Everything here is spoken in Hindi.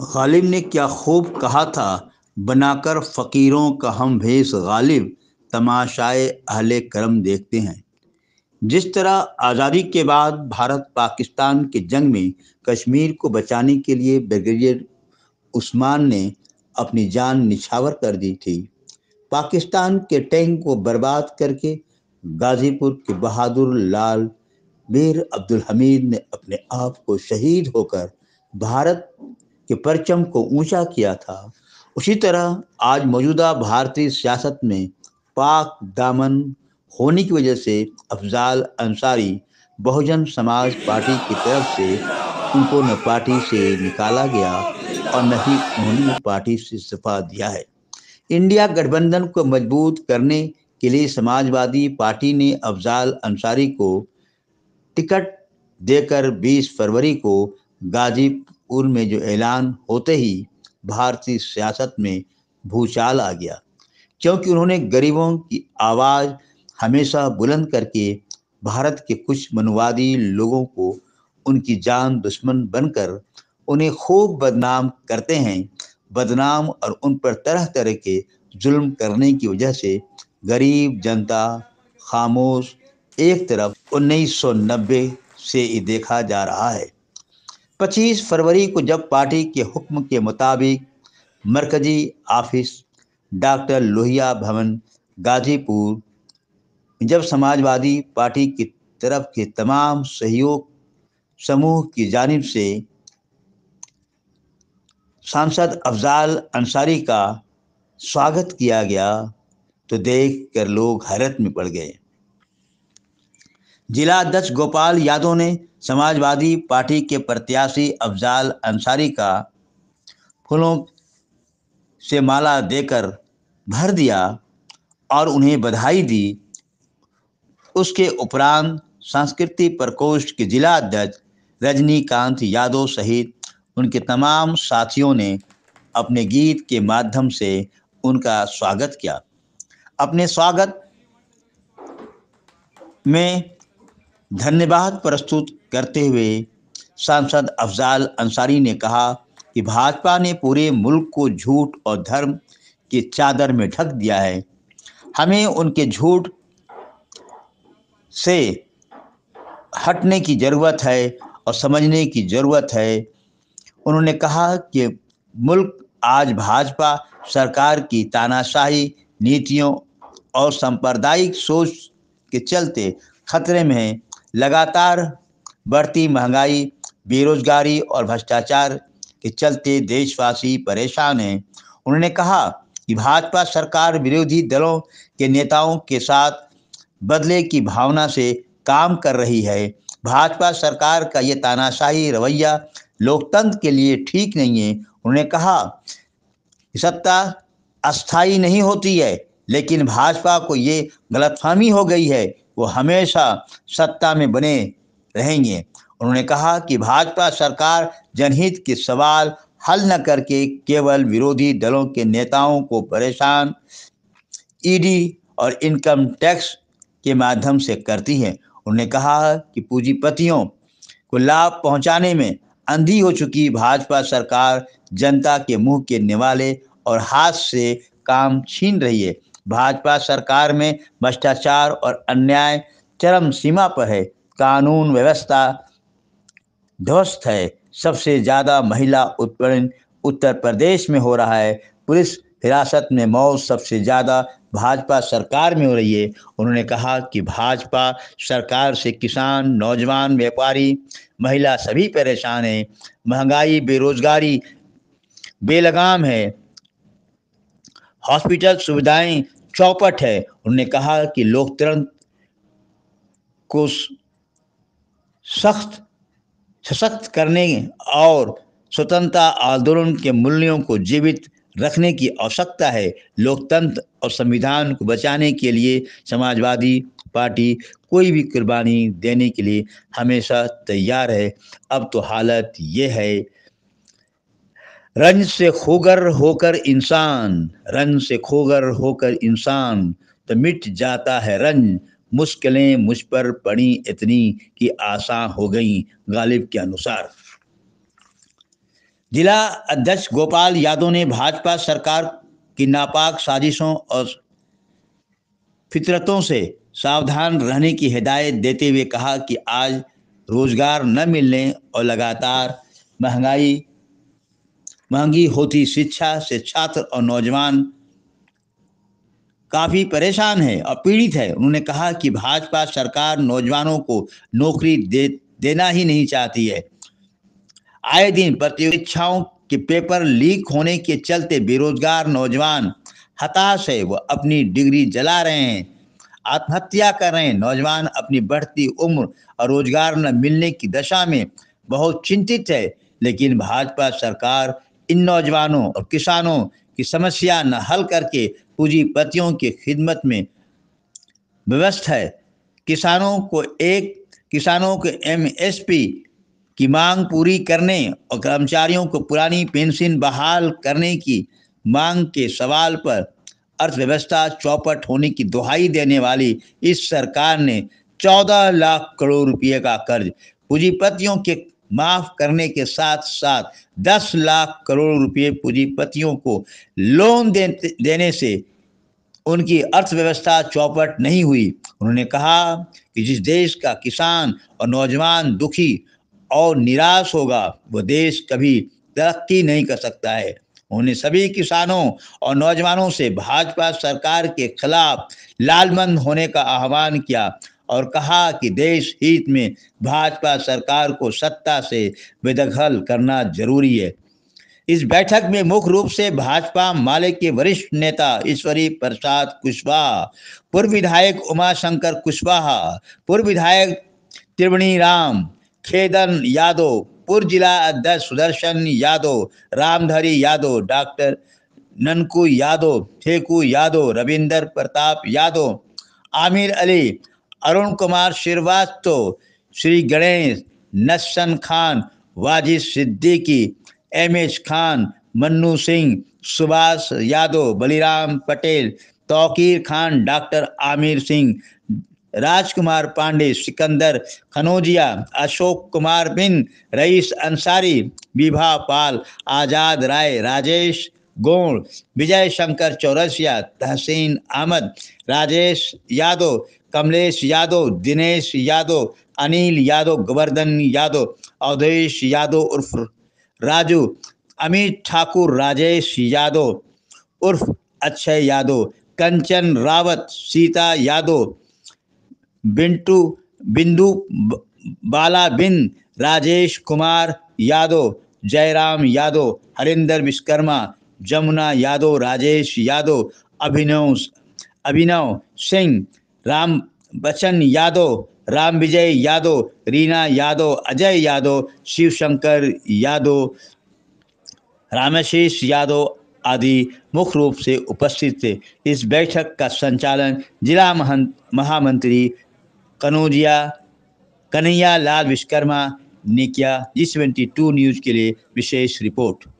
गालिब ने क्या खूब कहा था बनाकर फ़कीरों का हम भेस गालिब तमाशाए अहले करम देखते हैं जिस तरह आज़ादी के बाद भारत पाकिस्तान के जंग में कश्मीर को बचाने के लिए ब्रिगेडियर उस्मान ने अपनी जान निछावर कर दी थी पाकिस्तान के टैंक को बर्बाद करके गाजीपुर के बहादुर लाल मीर अब्दुल हमीद ने अपने आप को शहीद होकर भारत के परचम को ऊंचा किया था उसी तरह आज मौजूदा भारतीय सियासत में पाक दामन होने की वजह से अफजाल अंसारी बहुजन समाज पार्टी की तरफ से उनको न पार्टी से निकाला गया और न ही उन्होंने पार्टी से इस्तीफा दिया है इंडिया गठबंधन को मजबूत करने के लिए समाजवादी पार्टी ने अफजाल अंसारी को टिकट देकर 20 फरवरी को गाजी उनमें जो ऐलान होते ही भारतीय सियासत में भूचाल आ गया क्योंकि उन्होंने गरीबों की आवाज़ हमेशा बुलंद करके भारत के कुछ मनुवादी लोगों को उनकी जान दुश्मन बनकर उन्हें खूब बदनाम करते हैं बदनाम और उन पर तरह तरह के जुल्म करने की वजह से गरीब जनता खामोश एक तरफ 1990 से ही देखा जा रहा है 25 फरवरी को जब पार्टी के हुक्म के मुताबिक मरकजी ऑफिस डॉक्टर लोहिया भवन गाजीपुर जब समाजवादी पार्टी की तरफ के तमाम सहयोग समूह की जानब से सांसद अफजाल अंसारी का स्वागत किया गया तो देख कर लोग हैरत में पड़ गए जिलाध्यक्ष गोपाल यादव ने समाजवादी पार्टी के प्रत्याशी अफजाल अंसारी का फूलों से माला देकर भर दिया और उन्हें बधाई दी उसके उपरांत सांस्कृतिक प्रकोष्ठ के जिला अध्यक्ष रजनीकांत यादव सहित उनके तमाम साथियों ने अपने गीत के माध्यम से उनका स्वागत किया अपने स्वागत में धन्यवाद प्रस्तुत करते हुए सांसद अफजाल अंसारी ने कहा कि भाजपा ने पूरे मुल्क को झूठ और धर्म की चादर में ढक दिया है हमें उनके झूठ से हटने की ज़रूरत है और समझने की ज़रूरत है उन्होंने कहा कि मुल्क आज भाजपा सरकार की तानाशाही नीतियों और सांप्रदायिक सोच के चलते खतरे में है लगातार बढ़ती महंगाई बेरोजगारी और भ्रष्टाचार के चलते देशवासी परेशान हैं उन्होंने कहा कि भाजपा सरकार विरोधी दलों के नेताओं के साथ बदले की भावना से काम कर रही है भाजपा सरकार का ये तानाशाही रवैया लोकतंत्र के लिए ठीक नहीं है उन्होंने कहा सत्ता अस्थाई नहीं होती है लेकिन भाजपा को ये गलतफहमी हो गई है वो हमेशा सत्ता में बने रहेंगे उन्होंने कहा कि भाजपा सरकार जनहित के सवाल हल न करके केवल विरोधी दलों के नेताओं को परेशान ईडी और इनकम टैक्स के माध्यम से करती है उन्होंने कहा कि पूंजीपतियों को लाभ पहुंचाने में अंधी हो चुकी भाजपा सरकार जनता के मुंह के निवाले और हाथ से काम छीन रही है भाजपा सरकार में भ्रष्टाचार और अन्याय चरम सीमा पर है कानून व्यवस्था ध्वस्त है सबसे ज़्यादा महिला उत्पीड़न उत्तर प्रदेश में हो रहा है पुलिस हिरासत में मौत सबसे ज़्यादा भाजपा सरकार में हो रही है उन्होंने कहा कि भाजपा सरकार से किसान नौजवान व्यापारी महिला सभी परेशान हैं महंगाई बेरोजगारी बेलगाम है हॉस्पिटल सुविधाएं चौपट है उन्होंने कहा कि लोकतंत्र को सख्त सशक्त करने और स्वतंत्रता आंदोलन के मूल्यों को जीवित रखने की आवश्यकता है लोकतंत्र और संविधान को बचाने के लिए समाजवादी पार्टी कोई भी कुर्बानी देने के लिए हमेशा तैयार है अब तो हालत ये है रंज से खोगर होकर इंसान रंज से खोगर होकर इंसान तो मिट जाता है रंज मुश्किलें मुझ पर पड़ी इतनी कि आसान हो गई गालिब के अनुसार जिला अध्यक्ष गोपाल यादव ने भाजपा सरकार की नापाक साजिशों और फितरतों से सावधान रहने की हिदायत देते हुए कहा कि आज रोजगार न मिलने और लगातार महंगाई महंगी होती शिक्षा से छात्र और नौजवान काफ़ी परेशान है और पीड़ित है उन्होंने कहा कि भाजपा सरकार नौजवानों को नौकरी दे देना ही नहीं चाहती है आए दिन प्रतियोगिताओं के पेपर लीक होने के चलते बेरोजगार नौजवान हताश है वो अपनी डिग्री जला रहे हैं आत्महत्या कर रहे हैं नौजवान अपनी बढ़ती उम्र और रोजगार न मिलने की दशा में बहुत चिंतित है लेकिन भाजपा सरकार इन नौजवानों और किसानों की समस्या न हल करके पूंजीपतियों की खिदमत में व्यवस्थ है किसानों को एक किसानों के एमएसपी की मांग पूरी करने और कर्मचारियों को पुरानी पेंशन बहाल करने की मांग के सवाल पर अर्थव्यवस्था चौपट होने की दुहाई देने वाली इस सरकार ने 14 लाख करोड़ रुपये का कर्ज पूंजीपतियों के माफ करने के साथ साथ 10 लाख करोड़ रुपए पूंजीपतियों को लोन देने से उनकी अर्थव्यवस्था चौपट नहीं हुई उन्होंने कहा कि जिस देश का किसान और नौजवान दुखी और निराश होगा वह देश कभी तरक्की नहीं कर सकता है उन्होंने सभी किसानों और नौजवानों से भाजपा सरकार के खिलाफ लालमंद होने का आह्वान किया और कहा कि देश हित में भाजपा सरकार को सत्ता से बेदखल करना जरूरी है इस बैठक में मुख्य रूप से भाजपा माले के वरिष्ठ नेता ईश्वरी प्रसाद कुशवाहा पूर्व विधायक उमाशंकर कुशवाहा पूर्व विधायक त्रिवणी राम खेदन यादव पूर्व जिला अध्यक्ष Sudarshan Yadav Ramdhari Yadav doctor Nanku Yadav Theku Yadav Ravinder Pratap Yadav Amir Ali Arun Kumar Srivastava Shri Ganesh Nassan Khan Wajid Siddiqui M H Khan Mannu Singh Subhash Yadav Baliram Patel Tauqeer Khan doctor Amir Singh Rajkumar Pandey Sikandar Khanojia Ashok Kumar Bin Rais Ansari Vibha Pal Azad Rai Rajesh Gond Vijay Shankar Chaurasia Tehseen Ahmed Rajesh Yadav Kamlesh Yadav Dinesh Yadav Anil Yadav Govardhan Yadav Awadhesh Yadav उर्फ राजू अमित ठाकुर राजेश यादव उर्फ अक्षय यादव कंचन रावत सीता यादव बिंटू बिंदु बाला बिंद राजेश कुमार यादव जयराम यादव हरिंदर विश्वकर्मा जमुना यादव राजेश यादव अभिनव अभिनव सिंह राम बच्चन यादव राम विजय यादव रीना यादव अजय यादव शिवशंकर यादव रामेशीष यादव आदि मुख्य रूप से उपस्थित थे इस बैठक का संचालन जिला महं महामंत्री कनौजिया कन्हैया लाल विश्वकर्मा ने किया जी सेवेंटी टू न्यूज़ के लिए विशेष रिपोर्ट